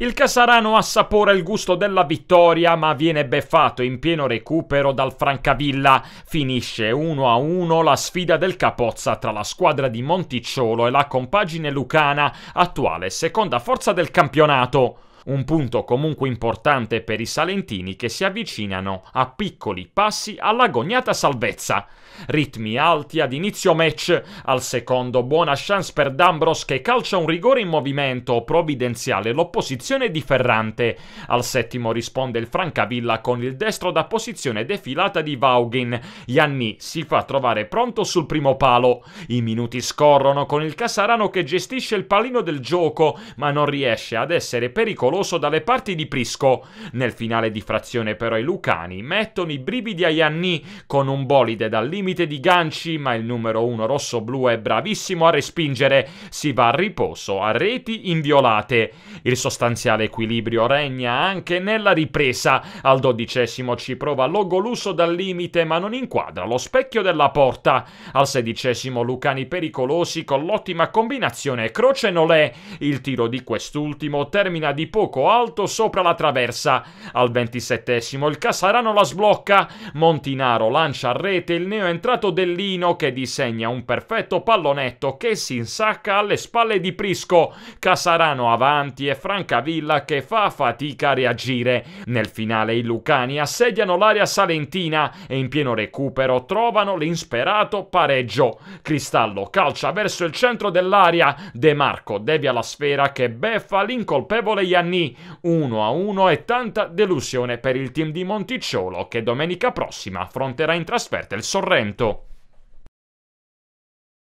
Il Casarano assapora il gusto della vittoria ma viene beffato in pieno recupero dal Francavilla. Finisce 1-1 la sfida del Capozza tra la squadra di Monticciolo e la compagine lucana, attuale seconda forza del campionato un punto comunque importante per i salentini che si avvicinano a piccoli passi all'agognata salvezza. Ritmi alti ad inizio match, al secondo buona chance per D'Ambros che calcia un rigore in movimento, provvidenziale l'opposizione di Ferrante. Al settimo risponde il Francavilla con il destro da posizione defilata di Vaughin, Gianni si fa trovare pronto sul primo palo. I minuti scorrono con il Casarano che gestisce il palino del gioco, ma non riesce ad essere pericoloso favoloso dalle parti di Prisco. Nel finale di frazione però i lucani mettono i brividi a Ianni con un bolide dal limite di ganci, ma il numero 1 rosso-blu è bravissimo a respingere. Si va a riposo a reti inviolate. Il sostanziale equilibrio regna anche nella ripresa. Al dodicesimo ci prova Logoluso dal limite, ma non inquadra lo specchio della porta. Al sedicesimo lucani pericolosi con l'ottima combinazione croce-nolè. Il tiro di quest'ultimo termina di poco poco alto sopra la traversa. Al ventisettesimo il Casarano la sblocca, Montinaro lancia a rete il neoentrato Dellino che disegna un perfetto pallonetto che si insacca alle spalle di Prisco, Casarano avanti e Francavilla che fa fatica a reagire. Nel finale i Lucani assediano l'area salentina e in pieno recupero trovano l'insperato pareggio. Cristallo calcia verso il centro dell'area, De Marco devia la sfera che beffa l'incolpevole Iannini Gianni 1-1 e tanta delusione per il team di Monticciolo che domenica prossima affronterà in trasferta il Sorrento.